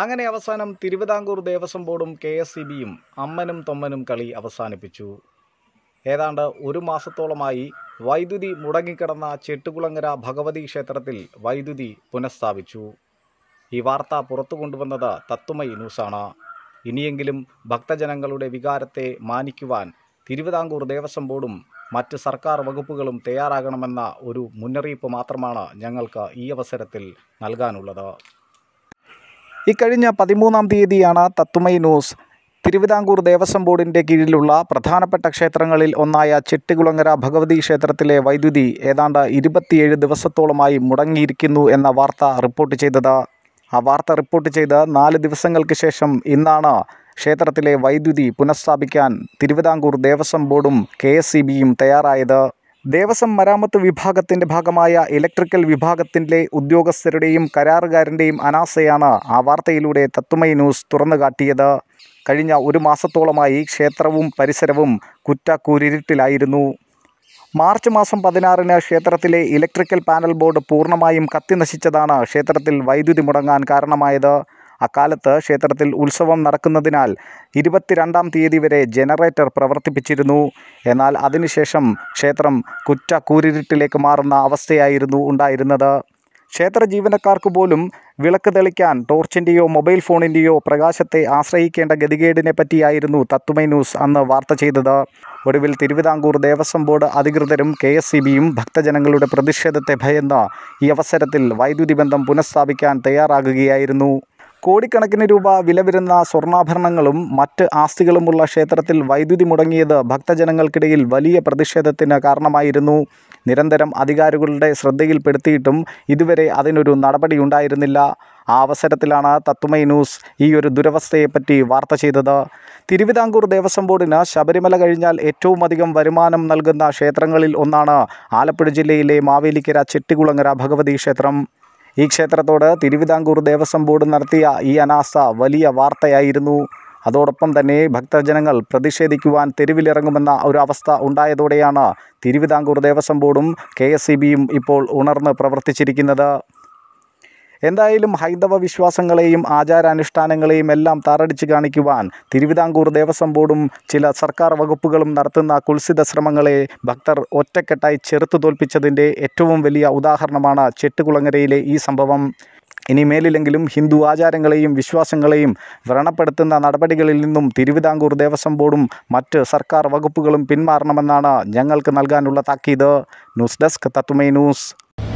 അങ്ങനെ അവസാനം തിരുവിതാംകൂർ ദേവസ്വം ബോർഡും കെ എസ് സി ബിയും അമ്മനും തൊമ്മനും കളി അവസാനിപ്പിച്ചു ഏതാണ്ട് ഒരു മാസത്തോളമായി വൈദ്യുതി മുടങ്ങിക്കിടന്ന ചെട്ടുകുളങ്ങര ഭഗവതി ക്ഷേത്രത്തിൽ വൈദ്യുതി പുനഃസ്ഥാപിച്ചു ഈ വാർത്ത പുറത്തു കൊണ്ടുവന്നത് തത്വമൈ ന്യൂസാണ് ഇനിയെങ്കിലും ഭക്തജനങ്ങളുടെ വികാരത്തെ മാനിക്കുവാൻ തിരുവിതാംകൂർ ദേവസ്വം ബോർഡും മറ്റ് സർക്കാർ വകുപ്പുകളും തയ്യാറാകണമെന്ന ഒരു മുന്നറിയിപ്പ് മാത്രമാണ് ഞങ്ങൾക്ക് ഈ അവസരത്തിൽ നൽകാനുള്ളത് ഇക്കഴിഞ്ഞ പതിമൂന്നാം തീയതിയാണ് തത്തുമൈ ന്യൂസ് തിരുവിതാംകൂർ ദേവസ്വം ബോർഡിൻ്റെ കീഴിലുള്ള പ്രധാനപ്പെട്ട ക്ഷേത്രങ്ങളിൽ ഒന്നായ ചെട്ടികുളങ്ങര ഭഗവതി ക്ഷേത്രത്തിലെ വൈദ്യുതി ഏതാണ്ട് ഇരുപത്തിയേഴ് ദിവസത്തോളമായി മുടങ്ങിയിരിക്കുന്നു എന്ന വാർത്ത റിപ്പോർട്ട് ചെയ്തത് ആ വാർത്ത റിപ്പോർട്ട് ചെയ്ത് നാല് ദിവസങ്ങൾക്ക് ശേഷം ഇന്നാണ് ക്ഷേത്രത്തിലെ വൈദ്യുതി പുനഃസ്ഥാപിക്കാൻ തിരുവിതാംകൂർ ദേവസ്വം ബോർഡും കെ തയ്യാറായത് ദേവസ്വം മരാമത്ത് വിഭാഗത്തിൻ്റെ ഭാഗമായ ഇലക്ട്രിക്കൽ വിഭാഗത്തിൻ്റെ ഉദ്യോഗസ്ഥരുടെയും കരാറുകാരൻ്റെയും അനാസയാണ് ആ വാർത്തയിലൂടെ തത്തുമൈ ന്യൂസ് തുറന്നു കാട്ടിയത് കഴിഞ്ഞ ഒരു മാസത്തോളമായി ക്ഷേത്രവും പരിസരവും കുറ്റക്കൂരിരുട്ടിലായിരുന്നു മാർച്ച് മാസം പതിനാറിന് ക്ഷേത്രത്തിലെ ഇലക്ട്രിക്കൽ പാനൽ ബോർഡ് പൂർണ്ണമായും കത്തിനശിച്ചതാണ് ക്ഷേത്രത്തിൽ വൈദ്യുതി മുടങ്ങാൻ കാരണമായത് അക്കാലത്ത് ക്ഷേത്രത്തിൽ ഉത്സവം നടക്കുന്നതിനാൽ ഇരുപത്തിരണ്ടാം തീയതി വരെ ജനറേറ്റർ പ്രവർത്തിപ്പിച്ചിരുന്നു എന്നാൽ അതിനുശേഷം ക്ഷേത്രം കുറ്റക്കൂരിരുട്ടിലേക്ക് മാറുന്ന അവസ്ഥയായിരുന്നു ഉണ്ടായിരുന്നത് ക്ഷേത്ര ജീവനക്കാർക്ക് പോലും വിളക്ക് തെളിക്കാൻ ടോർച്ചിൻ്റെയോ മൊബൈൽ ഫോണിൻ്റെയോ പ്രകാശത്തെ ആശ്രയിക്കേണ്ട ഗതികേടിനെ പറ്റിയായിരുന്നു തത്വമൈ ന്യൂസ് അന്ന് വാർത്ത ചെയ്തത് ഒടുവിൽ തിരുവിതാംകൂർ ദേവസ്വം ബോർഡ് അധികൃതരും കെ എസ് ഭക്തജനങ്ങളുടെ പ്രതിഷേധത്തെ ഭയന്ന് ഈ അവസരത്തിൽ വൈദ്യുതി ബന്ധം പുനഃസ്ഥാപിക്കാൻ തയ്യാറാകുകയായിരുന്നു കോടിക്കണക്കിന് രൂപ വില വരുന്ന സ്വർണ്ണാഭരണങ്ങളും മറ്റ് ആസ്തികളുമുള്ള ക്ഷേത്രത്തിൽ വൈദ്യുതി മുടങ്ങിയത് ഭക്തജനങ്ങൾക്കിടയിൽ വലിയ പ്രതിഷേധത്തിന് കാരണമായിരുന്നു നിരന്തരം അധികാരികളുടെ ശ്രദ്ധയിൽപ്പെടുത്തിയിട്ടും ഇതുവരെ അതിനൊരു നടപടിയുണ്ടായിരുന്നില്ല ആ അവസരത്തിലാണ് തത്വമൈ ന്യൂസ് ഈ ഒരു ദുരവസ്ഥയെപ്പറ്റി വാർത്ത ചെയ്തത് തിരുവിതാംകൂർ ദേവസ്വം ബോർഡിന് ശബരിമല കഴിഞ്ഞാൽ ഏറ്റവും അധികം വരുമാനം നൽകുന്ന ക്ഷേത്രങ്ങളിൽ ഒന്നാണ് ആലപ്പുഴ ജില്ലയിലെ മാവേലിക്കര ചെട്ടികുളങ്ങര ഭഗവതി ക്ഷേത്രം ഈ ക്ഷേത്രത്തോട് തിരുവിതാംകൂർ ദേവസ്വം ബോർഡ് നടത്തിയ ഈ അനാസ്ഥ വലിയ വാർത്തയായിരുന്നു അതോടൊപ്പം തന്നെ ഭക്തജനങ്ങൾ പ്രതിഷേധിക്കുവാൻ തെരുവിലിറങ്ങുമെന്ന ഒരു അവസ്ഥ ഉണ്ടായതോടെയാണ് തിരുവിതാംകൂർ ദേവസ്വം ബോർഡും കെ ഇപ്പോൾ ഉണർന്ന് പ്രവർത്തിച്ചിരിക്കുന്നത് എന്തായാലും ഹൈന്ദവ വിശ്വാസങ്ങളെയും ആചാരാനുഷ്ഠാനങ്ങളെയും എല്ലാം താറടിച്ച് കാണിക്കുവാൻ തിരുവിതാംകൂർ ദേവസ്വം ബോർഡും ചില സർക്കാർ വകുപ്പുകളും നടത്തുന്ന കുൽസിത ശ്രമങ്ങളെ ഭക്തർ ഒറ്റക്കെട്ടായി ചെറുത്തു തോൽപ്പിച്ചതിൻ്റെ ഏറ്റവും വലിയ ഉദാഹരണമാണ് ചെട്ടുകുളങ്ങരയിലെ ഈ സംഭവം ഇനി മേലില്ലെങ്കിലും ഹിന്ദു ആചാരങ്ങളെയും വിശ്വാസങ്ങളെയും വ്രണപ്പെടുത്തുന്ന നടപടികളിൽ നിന്നും തിരുവിതാംകൂർ ദേവസ്വം ബോർഡും മറ്റ് സർക്കാർ വകുപ്പുകളും പിന്മാറണമെന്നാണ് ഞങ്ങൾക്ക് നൽകാനുള്ള താക്കീത് ന്യൂസ് ഡെസ്ക് തത്വമേ ന്യൂസ്